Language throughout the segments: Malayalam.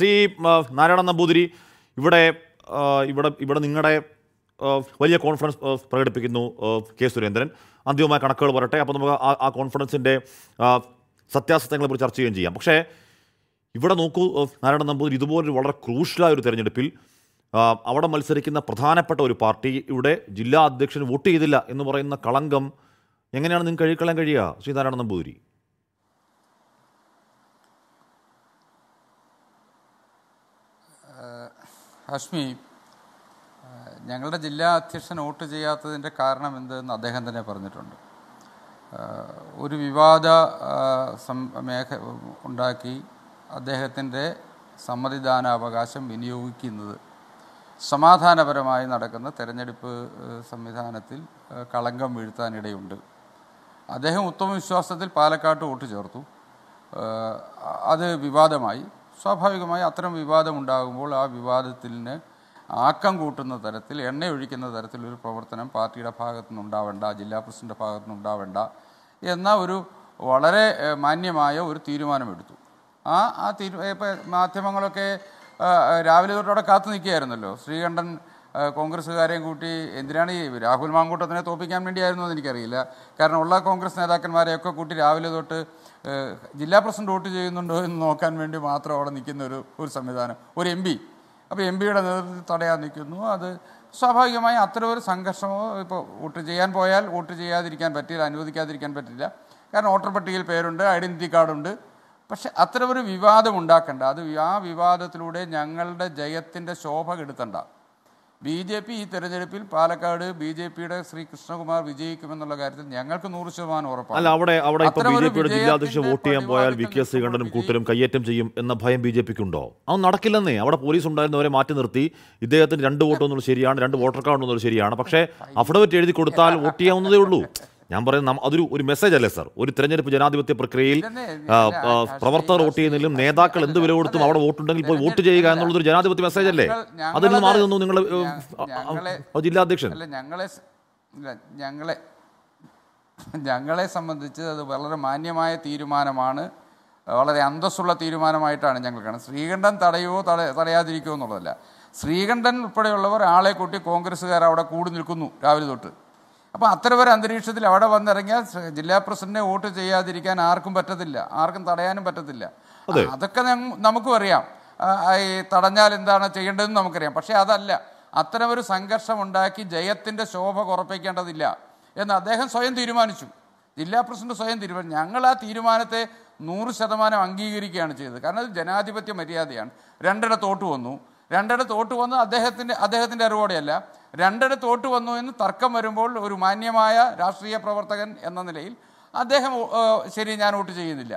ശ്രീ നാരായണ നമ്പൂതിരി ഇവിടെ ഇവിടെ ഇവിടെ നിങ്ങളുടെ വലിയ കോൺഫറൻസ് പ്രകടിപ്പിക്കുന്നു കെ സുരേന്ദ്രൻ അന്തിമമായ കണക്കുകൾ പറയട്ടെ അപ്പോൾ നമുക്ക് ആ കോൺഫിഡൻസിൻ്റെ സത്യാസത്യങ്ങളെക്കുറിച്ച് ചർച്ച ചെയ്യുകയും ചെയ്യാം പക്ഷേ ഇവിടെ നോക്കൂ നാരായണ നമ്പൂതിരി ഇതുപോലൊരു വളരെ ക്രൂഷ്യലായ ഒരു തെരഞ്ഞെടുപ്പിൽ അവിടെ മത്സരിക്കുന്ന പ്രധാനപ്പെട്ട ഒരു പാർട്ടി ഇവിടെ ജില്ലാ അധ്യക്ഷൻ വോട്ട് ചെയ്തില്ല എന്ന് പറയുന്ന കളങ്കം എങ്ങനെയാണ് നിങ്ങൾക്ക് കഴിക്കളയാൻ കഴിയുക ശ്രീനാരായണ നമ്പൂതിരി ഹാഷ്മി ഞങ്ങളുടെ ജില്ലാ അധ്യക്ഷൻ വോട്ട് ചെയ്യാത്തതിൻ്റെ കാരണം എന്തെന്ന് അദ്ദേഹം തന്നെ പറഞ്ഞിട്ടുണ്ട് ഒരു വിവാദ മേഖ ഉണ്ടാക്കി അദ്ദേഹത്തിൻ്റെ സമ്മതിദാനാവകാശം വിനിയോഗിക്കുന്നത് സമാധാനപരമായി നടക്കുന്ന തെരഞ്ഞെടുപ്പ് സംവിധാനത്തിൽ കളങ്കം വീഴ്ത്താനിടയുണ്ട് അദ്ദേഹം ഉത്തമവിശ്വാസത്തിൽ പാലക്കാട്ട് വോട്ട് ചേർത്തു അത് വിവാദമായി സ്വാഭാവികമായി അത്തരം വിവാദമുണ്ടാകുമ്പോൾ ആ വിവാദത്തിന് ആക്കം കൂട്ടുന്ന തരത്തിൽ എണ്ണ ഒഴിക്കുന്ന തരത്തിലൊരു പ്രവർത്തനം പാർട്ടിയുടെ ഭാഗത്തു നിന്നുണ്ടാവേണ്ട ജില്ലാ പ്രസിഡൻ്റെ ഭാഗത്തു നിന്നുണ്ടാവേണ്ട എന്ന ഒരു വളരെ മാന്യമായ ഒരു തീരുമാനമെടുത്തു ആ ആ തീരു ഇപ്പം മാധ്യമങ്ങളൊക്കെ രാവിലെ തൊട്ടവിടെ കാത്തു നിൽക്കുകയായിരുന്നല്ലോ ശ്രീകണ്ഠൻ കോൺഗ്രസ്സുകാരെയും കൂട്ടി എന്തിനാണ് ഈ രാഹുൽ മാങ്കൂട്ടത്തിനെ തോപ്പിക്കാൻ വേണ്ടിയായിരുന്നു എന്ന് എനിക്കറിയില്ല കാരണം ഉള്ള കോൺഗ്രസ് നേതാക്കന്മാരെയൊക്കെ കൂട്ടി രാവിലെ തൊട്ട് ജില്ലാ പ്രസിഡന്റ് വോട്ട് ചെയ്യുന്നുണ്ടോ എന്ന് നോക്കാൻ വേണ്ടി മാത്രം അവിടെ നിൽക്കുന്ന ഒരു ഒരു സംവിധാനം ഒരു എം പി അപ്പോൾ എം പിയുടെ നേതൃത്വത്തിൽ തടയാൻ നിൽക്കുന്നു അത് സ്വാഭാവികമായി അത്ര ഒരു സംഘർഷമോ ഇപ്പോൾ വോട്ട് ചെയ്യാൻ പോയാൽ വോട്ട് ചെയ്യാതിരിക്കാൻ പറ്റില്ല അനുവദിക്കാതിരിക്കാൻ പറ്റില്ല കാരണം വോട്ടർ പട്ടികയിൽ പേരുണ്ട് ഐഡൻറ്റിറ്റി കാർഡുണ്ട് പക്ഷെ അത്ര ഒരു വിവാദം ഉണ്ടാക്കണ്ട അത് ആ വിവാദത്തിലൂടെ ഞങ്ങളുടെ ജയത്തിൻ്റെ ശോഭ കെടുത്തണ്ട ബി ജെ പി ഈ തെരഞ്ഞെടുപ്പിൽ പാലക്കാട് ബി ജെ പിയുടെ ശ്രീ കൃഷ്ണകുമാർ വിജയിക്കുമെന്നുള്ള കാര്യത്തിൽ ഞങ്ങൾക്ക് നൂറ് ശതമാനം ഉറപ്പാണ് അല്ല അവിടെ അവിടെ ഇപ്പോൾ ബി ജെ പിയുടെ ജില്ലാധ്യക്ഷൻ വോട്ട് ചെയ്യാൻ പോയാൽ വി കെ ശ്രീകണ്ഠനും കൂട്ടരും കയ്യേറ്റം ചെയ്യും എന്ന ഭയം ബി ജെ പിക്ക് ഉണ്ടോ അത് നടക്കില്ലെന്നേ അവിടെ പോലീസ് ഉണ്ടായിരുന്നവരെ മാറ്റി നിർത്തി ഇദ്ദേഹത്തിന് രണ്ട് വോട്ട് എന്നുള്ളത് ശരിയാണ് രണ്ട് വോട്ടർ കാർഡ് എന്നുള്ളത് ശരിയാണ് പക്ഷേ അഫിഡവിറ്റ് എഴുതി കൊടുത്താൽ വോട്ട് ചെയ്യാവുന്നതേ ഉള്ളൂ ഞാൻ പറയുന്നത് അതൊരു ഒരു മെസ്സേജ് അല്ലേ സാർ ഒരു തെരഞ്ഞെടുപ്പ് ജനാധിപത്യ പ്രക്രിയയിൽ പ്രവർത്തകർ വോട്ട് ചെയ്യുന്നതിലും നേതാക്കൾ എന്ത് വില കൊടുത്തും അവിടെ വോട്ടുണ്ടെങ്കിൽ പോയി വോട്ട് ചെയ്യുക എന്നുള്ളൊരു ജനാധിപത്യ മെസ്സേജ് അല്ലേ അതിൽ നിന്ന് മാറി നിന്നു നിങ്ങൾ ജില്ലാധ്യക്ഷൻ ഞങ്ങളെ ഞങ്ങളെ ഞങ്ങളെ സംബന്ധിച്ച് അത് വളരെ മാന്യമായ തീരുമാനമാണ് വളരെ അന്തസ്സുള്ള തീരുമാനമായിട്ടാണ് ഞങ്ങൾ കാണുന്നത് ശ്രീകണ്ഠൻ തടയുമോ തട തടയാതിരിക്കുമോ എന്നുള്ളതല്ല ശ്രീകണ്ഠൻ ഉൾപ്പെടെയുള്ളവർ ആളെ കൂട്ടി കോൺഗ്രസ്സുകാർ അവിടെ കൂടി നിൽക്കുന്നു രാവിലെ തൊട്ട് അപ്പോൾ അത്തരമൊരു അന്തരീക്ഷത്തിൽ അവിടെ വന്നിറങ്ങിയാൽ ജില്ലാ പ്രസിഡന്റിനെ വോട്ട് ചെയ്യാതിരിക്കാൻ ആർക്കും പറ്റത്തില്ല ആർക്കും തടയാനും പറ്റത്തില്ല അതൊക്കെ നമുക്കും അറിയാം ഈ തടഞ്ഞാൽ എന്താണ് ചെയ്യേണ്ടതെന്ന് നമുക്കറിയാം പക്ഷേ അതല്ല അത്തരമൊരു സംഘർഷം ഉണ്ടാക്കി ജയത്തിൻ്റെ ശോഭ കുറപ്പിക്കേണ്ടതില്ല എന്ന് അദ്ദേഹം സ്വയം തീരുമാനിച്ചു ജില്ലാ പ്രസിഡന്റ് സ്വയം തീരുമാനിച്ചു ഞങ്ങൾ ആ തീരുമാനത്തെ നൂറ് ശതമാനം അംഗീകരിക്കുകയാണ് ചെയ്തത് കാരണം അത് ജനാധിപത്യ മര്യാദയാണ് രണ്ടിടത്തോട്ട് വന്നു രണ്ടിടത്തോട്ട് തോട്ട് വന്ന് അദ്ദേഹത്തിൻ്റെ അദ്ദേഹത്തിൻ്റെ അറിവോടെയല്ല രണ്ടിട തോട്ട് വന്നു എന്ന് തർക്കം വരുമ്പോൾ ഒരു മാന്യമായ രാഷ്ട്രീയ പ്രവർത്തകൻ എന്ന നിലയിൽ അദ്ദേഹം ശരി ഞാൻ വോട്ട് ചെയ്യുന്നില്ല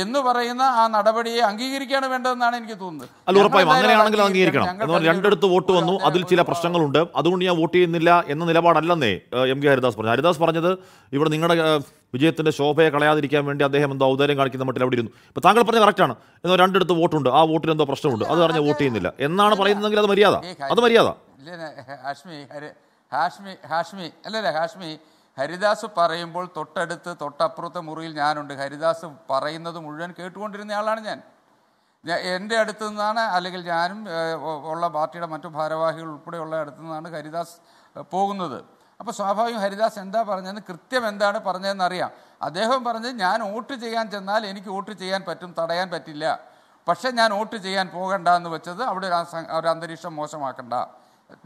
എന്ന് പറയുന്ന ആ നടപടിയെ അംഗീകരിക്കുകയാണ് വേണ്ടതെന്നാണ് എനിക്ക് തോന്നുന്നത് അല്ല ഉറപ്പായും അങ്ങനെയാണെങ്കിൽ അംഗീകരിക്കണം രണ്ടിടത്ത് വോട്ട് വന്നു അതിൽ ചില പ്രശ്നങ്ങളുണ്ട് അതുകൊണ്ട് ഞാൻ വോട്ട് ചെയ്യുന്നില്ല എന്ന നിലപാടല്ലെന്നേ എം കെ ഹരിദാസ് പറഞ്ഞു ഹരിദാസ് പറഞ്ഞത് ഇവിടെ നിങ്ങളുടെ വിജയത്തിന്റെ ശോഭയെ കളയാതിരിക്കാൻ വേണ്ടി അദ്ദേഹം എന്തോ ഔദാര്യം കാണിക്കുന്ന മട്ടിൽ അവിടെ ഇരുന്നു ഇപ്പൊ താങ്കൾ പറഞ്ഞ കറക്റ്റാണ് എന്നാൽ രണ്ടിടത്ത് വോട്ടുണ്ട് ആ വോട്ടിൽ എന്തോ പ്രശ്നമുണ്ട് അത് പറഞ്ഞ് വോട്ട് ചെയ്യുന്നില്ല എന്നാണ് പറയുന്നതെങ്കിൽ അത് മര്യാദ അത് മര്യാദ ഹാഷ്മി ഹാഷ്മി അല്ലല്ലേ ഹാഷ്മി ഹരിദാസ് പറയുമ്പോൾ തൊട്ടടുത്ത് തൊട്ടപ്പുറത്തെ മുറിയിൽ ഞാനുണ്ട് ഹരിദാസ് പറയുന്നത് മുഴുവൻ കേട്ടുകൊണ്ടിരുന്ന ആളാണ് ഞാൻ എൻ്റെ അടുത്തു നിന്നാണ് അല്ലെങ്കിൽ ഞാനും ഉള്ള പാർട്ടിയുടെ മറ്റു ഭാരവാഹികൾ ഉൾപ്പെടെയുള്ള അടുത്തു നിന്നാണ് ഹരിദാസ് പോകുന്നത് അപ്പോൾ സ്വാഭാവികം ഹരിദാസ് എന്താ പറഞ്ഞതെന്ന് കൃത്യം എന്താണ് പറഞ്ഞതെന്ന് അറിയാം അദ്ദേഹം പറഞ്ഞ് ഞാൻ വോട്ട് ചെയ്യാൻ ചെന്നാൽ എനിക്ക് വോട്ട് ചെയ്യാൻ പറ്റും തടയാൻ പറ്റില്ല പക്ഷേ ഞാൻ വോട്ട് ചെയ്യാൻ പോകണ്ട എന്ന് വെച്ചത് അവിടെ ഒരു അന്തരീക്ഷം മോശമാക്കണ്ട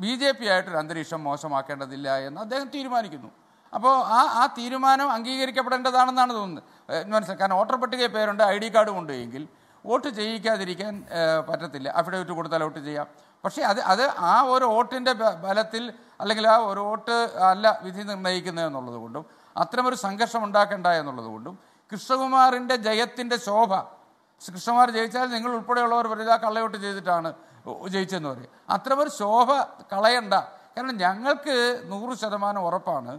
ബി ജെ പി ആയിട്ടൊരു അന്തരീക്ഷം മോശമാക്കേണ്ടതില്ല എന്ന് അദ്ദേഹം തീരുമാനിക്കുന്നു അപ്പോൾ ആ ആ തീരുമാനം അംഗീകരിക്കപ്പെടേണ്ടതാണെന്നാണ് തോന്നുന്നത് മനസ്സിലായി കാരണം വോട്ടർ പട്ടികയിൽ പേരുണ്ട് ഐ ഡി കാർഡും ഉണ്ട് എങ്കിൽ വോട്ട് ചെയ്യിക്കാതിരിക്കാൻ പറ്റത്തില്ല അഫിഡവിറ്റ് കൊടുത്താൽ വോട്ട് ചെയ്യാം പക്ഷേ അത് അത് ആ ഒരു വോട്ടിൻ്റെ ബലത്തിൽ അല്ലെങ്കിൽ ആ ഒരു വോട്ട് അല്ല വിധി നിർണ്ണയിക്കുന്നതെന്നുള്ളത് കൊണ്ടും അത്തരമൊരു സംഘർഷം ഉണ്ടാക്കേണ്ട എന്നുള്ളത് കൊണ്ടും കൃഷ്ണകുമാറിൻ്റെ ജയത്തിൻ്റെ ശോഭ കൃഷ്ണകുമാർ ജയിച്ചാൽ നിങ്ങൾ ഉൾപ്പെടെയുള്ളവർ വരിക കള്ളയോട്ട് ചെയ്തിട്ടാണ് ജയിച്ചതെന്ന് പറയും അത്തരമൊരു ശോഭ കളയണ്ട കാരണം ഞങ്ങൾക്ക് നൂറ് ശതമാനം ഉറപ്പാണ്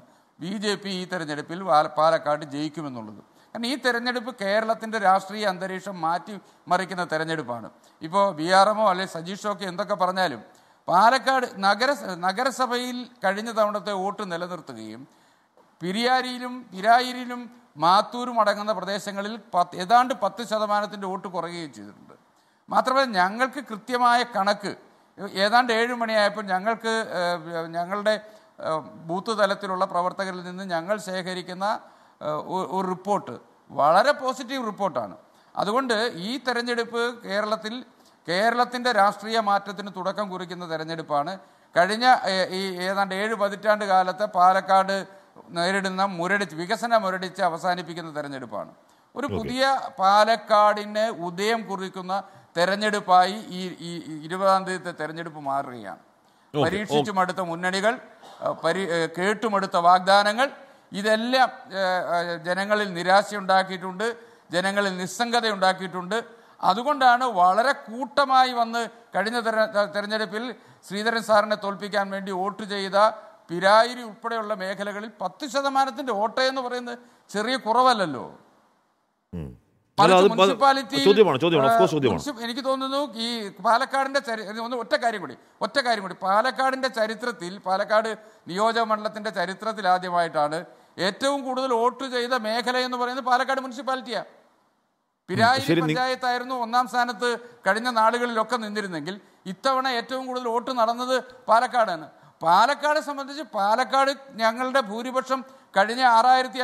ബി ജെ പി ഈ തെരഞ്ഞെടുപ്പിൽ പാലക്കാട് ജയിക്കുമെന്നുള്ളത് കാരണം ഈ തെരഞ്ഞെടുപ്പ് കേരളത്തിൻ്റെ രാഷ്ട്രീയ അന്തരീക്ഷം മാറ്റി മറിക്കുന്ന തെരഞ്ഞെടുപ്പാണ് ഇപ്പോൾ ബി ആർ എമ്മോ അല്ലെങ്കിൽ സജീഷോ ഒക്കെ എന്തൊക്കെ പറഞ്ഞാലും പാലക്കാട് നഗര നഗരസഭയിൽ കഴിഞ്ഞ തവണത്തെ വോട്ട് നിലനിർത്തുകയും പിരിയാരിയിലും പിരായിരിലും മാത്തൂരും അടങ്ങുന്ന പ്രദേശങ്ങളിൽ പത്ത് ഏതാണ്ട് പത്ത് ശതമാനത്തിൻ്റെ വോട്ട് കുറയുകയും ചെയ്തിട്ടുണ്ട് മാത്രമല്ല ഞങ്ങൾക്ക് കൃത്യമായ കണക്ക് ഏതാണ്ട് ഏഴ് മണിയായപ്പോൾ ഞങ്ങൾക്ക് ഞങ്ങളുടെ ബൂത്ത് തലത്തിലുള്ള പ്രവർത്തകരിൽ നിന്ന് ഞങ്ങൾ ശേഖരിക്കുന്ന ഒരു റിപ്പോർട്ട് വളരെ പോസിറ്റീവ് റിപ്പോർട്ടാണ് അതുകൊണ്ട് ഈ തെരഞ്ഞെടുപ്പ് കേരളത്തിൽ കേരളത്തിൻ്റെ രാഷ്ട്രീയ മാറ്റത്തിന് തുടക്കം കുറിക്കുന്ന തെരഞ്ഞെടുപ്പാണ് കഴിഞ്ഞ ഈ ഏതാണ്ട് ഏഴ് പതിറ്റാണ്ട് കാലത്ത് പാലക്കാട് നേരിടുന്ന മുരടിച്ച് വികസന മുരടിച്ച് അവസാനിപ്പിക്കുന്ന തെരഞ്ഞെടുപ്പാണ് ഒരു പുതിയ പാലക്കാടിന് ഉദയം കുറിക്കുന്ന തെരഞ്ഞെടുപ്പായി ഈ ഇരുപതാം തീയതി തെരഞ്ഞെടുപ്പ് മാറുകയാണ് പരീക്ഷിച്ചുമെടുത്ത മുന്നണികൾ പരി കേട്ടുമെടുത്ത വാഗ്ദാനങ്ങൾ ഇതെല്ലാം ജനങ്ങളിൽ നിരാശയുണ്ടാക്കിയിട്ടുണ്ട് ജനങ്ങളിൽ നിസ്സംഗത ഉണ്ടാക്കിയിട്ടുണ്ട് അതുകൊണ്ടാണ് വളരെ കൂട്ടമായി വന്ന് കഴിഞ്ഞ തെരഞ്ഞെടുപ്പിൽ ശ്രീധരൻ സാറിനെ തോൽപ്പിക്കാൻ വേണ്ടി വോട്ട് ചെയ്ത പിരായിരി ഉൾപ്പെടെയുള്ള മേഖലകളിൽ പത്ത് ശതമാനത്തിൻ്റെ വോട്ട് എന്ന് പറയുന്നത് ചെറിയ കുറവല്ലല്ലോ ചോദ്യമാണ് ഓഫ് കോഴ്സ് ചോദ്യമാണ് എനിക്ക് തോന്നുന്നു ഈ പാലക്കാടിന്റെ ഒറ്റ കാര്യം കൂടി ഒറ്റ കാര്യം കൂടി പാലക്കാടിന്റെ ചരിത്രത്തിൽ പാലക്കാട് നിയോജക മണ്ഡലത്തിന്റെ ചരിത്രത്തിൽ ആദ്യമായിട്ടാണ് ഏറ്റവും കൂടുതൽ വോട്ട് ചെയ്ത മേഖല എന്ന് പറയുന്നത് പാലക്കാട് മുനിസിപ്പാലിറ്റിയാ പിരായി പഞ്ചായത്തായിരുന്നു ഒന്നാം സ്ഥാനത്ത് കഴിഞ്ഞ നാളുകളിലൊക്കെ നിന്നിരുന്നെങ്കിൽ ഇത്തവണ ഏറ്റവും കൂടുതൽ വോട്ട് നടന്നത് പാലക്കാടാണ് പാലക്കാട് സംബന്ധിച്ച് പാലക്കാട് ഞങ്ങളുടെ ഭൂരിപക്ഷം കഴിഞ്ഞ ആറായിരത്തി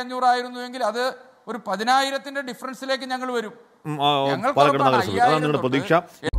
എങ്കിൽ അത് ഒരു പതിനായിരത്തിന്റെ ഡിഫറൻസിലേക്ക് ഞങ്ങൾ വരും അതാണ് നിങ്ങളുടെ പ്രതീക്ഷ